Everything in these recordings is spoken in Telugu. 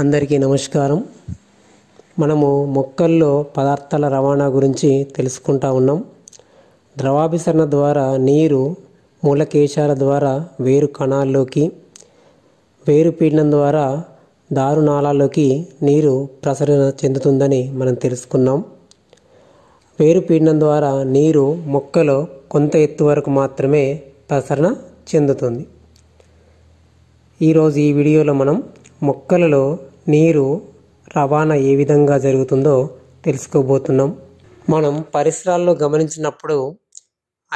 అందరికీ నమస్కారం మనము మొక్కల్లో పదార్థాల రవాణా గురించి తెలుసుకుంటా ఉన్నాం ద్రవాభిసరణ ద్వారా నీరు మూలకేశాల ద్వారా వేరు కణాల్లోకి వేరు పీడనం ద్వారా దారుణాలలోకి నీరు ప్రసరణ చెందుతుందని మనం తెలుసుకున్నాం వేరు పీడనం ద్వారా నీరు మొక్కలో కొంత ఎత్తు వరకు మాత్రమే ప్రసరణ చెందుతుంది ఈరోజు ఈ వీడియోలో మనం మొక్కలలో నీరు రవాణా ఏ విధంగా జరుగుతుందో తెలుసుకోబోతున్నాం మనం పరిసరాల్లో గమనించినప్పుడు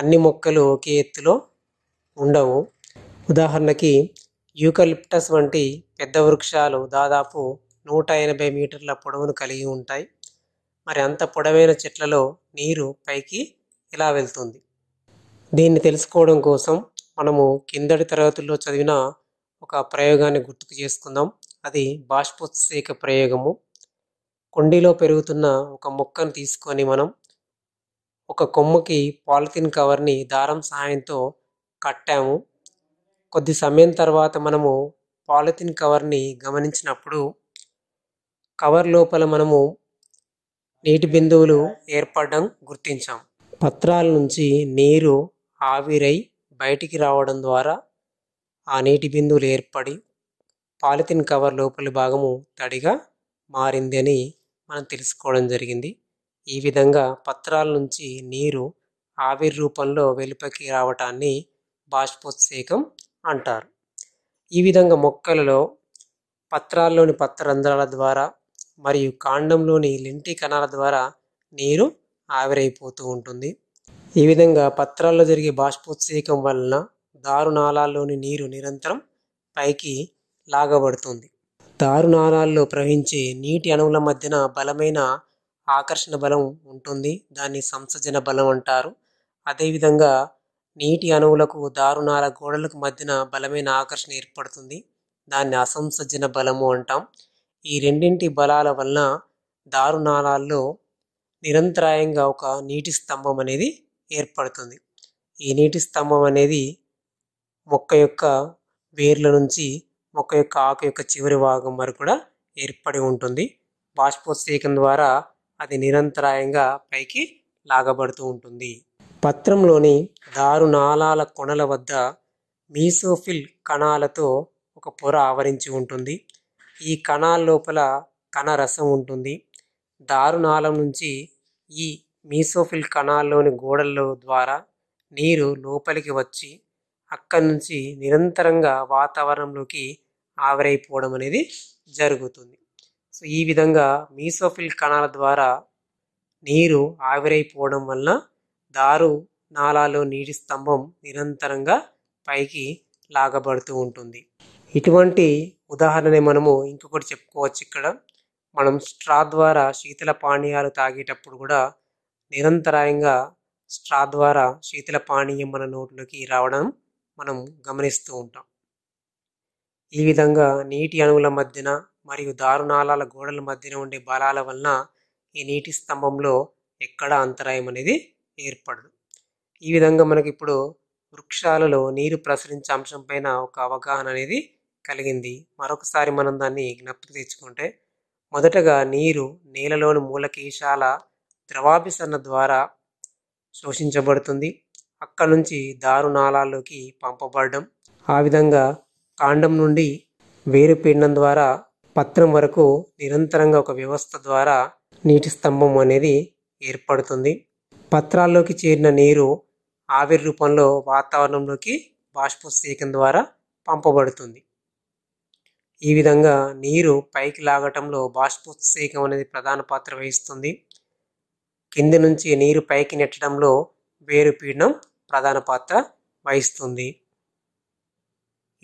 అన్ని మొక్కలు ఒకే ఎత్తులో ఉండవు ఉదాహరణకి యూకలిప్టస్ వంటి పెద్ద వృక్షాలు దాదాపు నూట ఎనభై మీటర్ల పొడవును కలిగి ఉంటాయి మరి అంత పొడవైన చెట్లలో నీరు పైకి ఇలా వెళ్తుంది దీన్ని తెలుసుకోవడం కోసం మనము కిందటి తరగతుల్లో చదివిన ఒక ప్రయోగాన్ని గుర్తుకు చేసుకుందాం అది బాష్పోత్సేక ప్రయోగము కుండీలో పెరుగుతున్న ఒక మొక్కను తీసుకొని మనం ఒక కొమ్మకి పాలిథిన్ కవర్ని దారం సహాయంతో కట్టాము కొద్ది సమయం తర్వాత మనము పాలిథిన్ కవర్ని గమనించినప్పుడు కవర్ లోపల మనము నీటి బిందువులు ఏర్పడడం గుర్తించాం పత్రాల నుంచి నీరు ఆవిరై బయటికి రావడం ద్వారా ఆ నీటి బిందువులు ఏర్పడి పాలిథిన్ కవర్ లోపలి భాగము తడిగా మారింది అని మనం తెలుసుకోవడం జరిగింది ఈ విధంగా పత్రాల నుంచి నీరు ఆవిరి రూపంలో వెలుపకి రావటాన్ని బాష్పోత్సేకం అంటారు ఈ విధంగా మొక్కలలో పత్రాల్లోని పత్రరంధ్రాల ద్వారా మరియు కాండంలోని లింటి కణాల ద్వారా నీరు ఆవిరైపోతూ ఉంటుంది ఈ విధంగా పత్రాల్లో జరిగే బాష్పోత్సేకం వలన దారుణాలలోని నీరు నిరంతరం పైకి లాగబడుతుంది దారుణాలలో ప్రవహించే నీటి అణువుల మధ్యన బలమైన ఆకర్షణ బలం ఉంటుంది దాన్ని సంసజన బలం అంటారు అదేవిధంగా నీటి అణువులకు దారుణాల గోడలకు మధ్యన బలమైన ఆకర్షణ ఏర్పడుతుంది దాన్ని అసంసజన బలము అంటాం ఈ రెండింటి బలాల వలన దారుణాలలో నిరంతరాయంగా ఒక నీటి స్తంభం అనేది ఏర్పడుతుంది ఈ నీటి స్తంభం అనేది మొక్క యొక్క వేర్ల నుంచి మొక్క యొక్క ఆకు యొక్క చివరి భాగం వరకు కూడా ఏర్పడి ఉంటుంది బాష్పోత్సేకం ద్వారా అది నిరంతరాయంగా పైకి లాగబడుతూ ఉంటుంది పత్రంలోని దారు నాళాల కొనల వద్ద మీసోఫిల్ కణాలతో ఒక పొర ఆవరించి ఉంటుంది ఈ కణాల లోపల కణ రసం ఉంటుంది దారుణాలం నుంచి ఈ మీసోఫిల్ కణాల్లోని గోడల ద్వారా నీరు లోపలికి వచ్చి అక్కడి నుంచి నిరంతరంగా వాతావరణంలోకి ఆవిరైపోవడం అనేది జరుగుతుంది సో ఈ విధంగా మీసోఫిల్ కణాల ద్వారా నీరు ఆవిరైపోవడం వల్ల దారు నాలాలో నీటి స్తంభం నిరంతరంగా పైకి లాగబడుతూ ఉంటుంది ఇటువంటి ఉదాహరణని మనము ఇంకొకటి చెప్పుకోవచ్చు ఇక్కడ మనం స్ట్రా ద్వారా శీతల పానీయాలు తాగేటప్పుడు కూడా నిరంతరాయంగా స్ట్రా ద్వారా శీతల పానీయం మన నోట్లోకి రావడం మనం గమనిస్తూ ఉంటాం ఈ విధంగా నీటి అణువుల మధ్యన మరియు దారుణాలాల గోడల మధ్యన ఉండే బలాల వలన ఈ నీటి స్తంభంలో ఎక్కడ అంతరాయం అనేది ఏర్పడదు ఈ విధంగా మనకి ఇప్పుడు వృక్షాలలో నీరు ప్రసరించే అంశం పైన ఒక అవగాహన అనేది కలిగింది మరొకసారి మనం దాన్ని జ్ఞప్తి తెచ్చుకుంటే మొదటగా నీరు నేలలోని మూలకేశాల ద్రవాభిసరణ ద్వారా శోషించబడుతుంది అక్కడి నుంచి దారుణాలలోకి పంపబడడం ఆ విధంగా కాండం నుండి వేరు పిండం ద్వారా పత్రం వరకు నిరంతరంగా ఒక వ్యవస్థ ద్వారా నీటి స్తంభం అనేది ఏర్పడుతుంది పత్రాల్లోకి చేరిన నీరు ఆవిరి రూపంలో వాతావరణంలోకి బాష్పోత్సేకం ద్వారా పంపబడుతుంది ఈ విధంగా నీరు పైకి లాగటంలో బాష్పోత్సేకం అనేది ప్రధాన పాత్ర వహిస్తుంది కింది నుంచి నీరు పైకి నెట్టడంలో వేరుపీడనం ప్రధాన పాత్ర వహిస్తుంది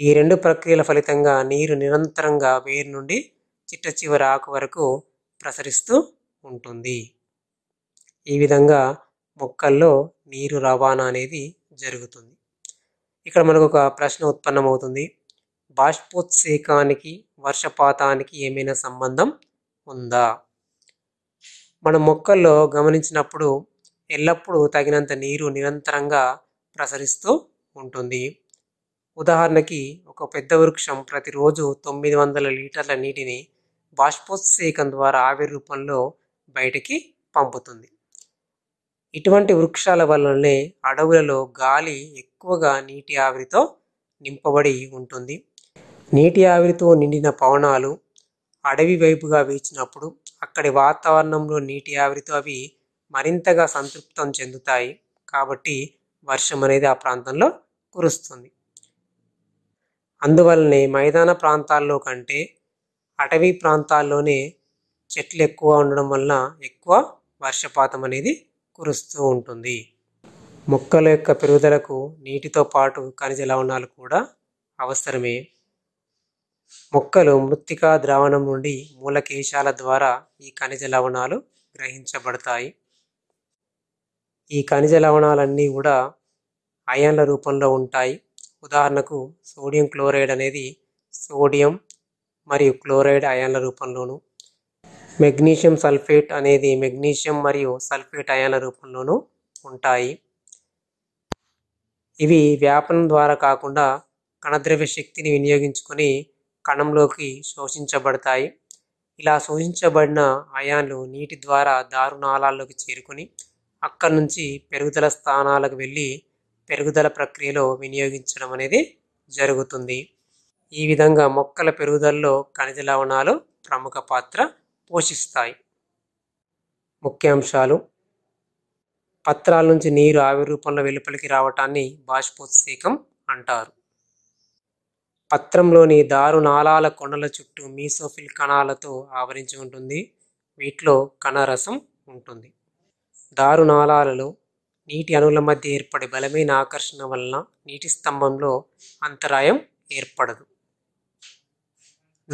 ఈ రెండు ప్రక్రియల ఫలితంగా నీరు నిరంతరంగా వేరు నుండి చిట్ట చివరి ఆకు వరకు ప్రసరిస్తూ ఉంటుంది ఈ విధంగా మొక్కల్లో నీరు రవాణా అనేది జరుగుతుంది ఇక్కడ మనకు ఒక ప్రశ్న ఉత్పన్నమవుతుంది బాష్పోత్సేకానికి వర్షపాతానికి ఏమైనా సంబంధం ఉందా మన మొక్కల్లో గమనించినప్పుడు ఎల్లప్పుడూ తగినంత నీరు నిరంతరంగా ప్రసరిస్తూ ఉంటుంది ఉదాహరణకి ఒక పెద్ద వృక్షం ప్రతిరోజు తొమ్మిది వందల లీటర్ల నీటిని బాష్పోత్సేకం ద్వారా ఆవిరి రూపంలో బయటికి పంపుతుంది ఇటువంటి వృక్షాల వల్లనే అడవులలో గాలి ఎక్కువగా నీటి ఆవిరితో నింపబడి ఉంటుంది నీటి ఆవిరితో నిండిన పవనాలు అడవి వైపుగా వీచినప్పుడు అక్కడి వాతావరణంలో నీటి ఆవిరితో అవి మరింతగా సంతృప్తం చెందుతాయి కాబట్టి వర్షం అనేది ఆ ప్రాంతంలో కురుస్తుంది అందువల్లనే మైదాన ప్రాంతాల్లో కంటే అటవీ ప్రాంతాల్లోనే చెట్లు ఎక్కువ ఉండడం వలన ఎక్కువ వర్షపాతం అనేది కురుస్తూ ఉంటుంది మొక్కల యొక్క పెరుగుదలకు నీటితో పాటు ఖనిజ లవణాలు కూడా అవసరమే మొక్కలు మృత్తికా ద్రావణం నుండి మూలకేశాల ద్వారా ఈ ఖనిజ లవణాలు గ్రహించబడతాయి ఈ ఖనిజ లవణాలన్నీ కూడా అయాన్ల రూపంలో ఉంటాయి ఉదాహరణకు సోడియం క్లోరైడ్ అనేది సోడియం మరియు క్లోరైడ్ అయాన్ల రూపంలోను మెగ్నీషియం సల్ఫేట్ అనేది మెగ్నీషియం మరియు సల్ఫేట్ అయాన్ల రూపంలోనూ ఉంటాయి ఇవి వ్యాపనం ద్వారా కాకుండా కణద్రవ్య శక్తిని వినియోగించుకొని కణంలోకి శోషించబడతాయి ఇలా శోషించబడిన అయాన్లు నీటి ద్వారా దారుణాలలోకి చేరుకొని అక్కడి నుంచి పెరుగుదల స్థానాలకు వెళ్ళి పెరుగుదల ప్రక్రియలో వినియోగించడం అనేది జరుగుతుంది ఈ విధంగా మొక్కల పెరుగుదలలో ఖనిజ లవణాలు ప్రముఖ పాత్ర పోషిస్తాయి ముఖ్యాంశాలు పత్రాల నుంచి నీరు ఆవిరి రూపంలో వెలుపలికి రావటాన్ని బాష్పోత్సేకం అంటారు పత్రంలోని దారు నాళాల కొండల చుట్టూ మీసోఫిల్ కణాలతో ఆవరించి ఉంటుంది వీటిలో కణరసం ఉంటుంది నాళాలలో నీటి అణువుల మధ్య ఏర్పడే బలమైన ఆకర్షణ వలన నీటి స్తంభంలో అంతరాయం ఏర్పడదు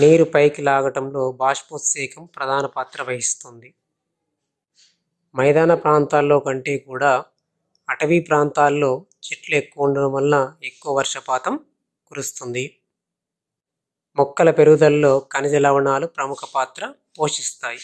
నీరు పైకి లాగటంలో బాష్పోత్సేకం ప్రధాన పాత్ర వహిస్తుంది మైదాన ప్రాంతాల్లో కంటే కూడా అటవీ ప్రాంతాల్లో చెట్లు ఎక్కువ ఉండడం వల్ల ఎక్కువ వర్షపాతం కురుస్తుంది మొక్కల పెరుగుదలలో ఖనిజ లవణాలు ప్రముఖ పాత్ర పోషిస్తాయి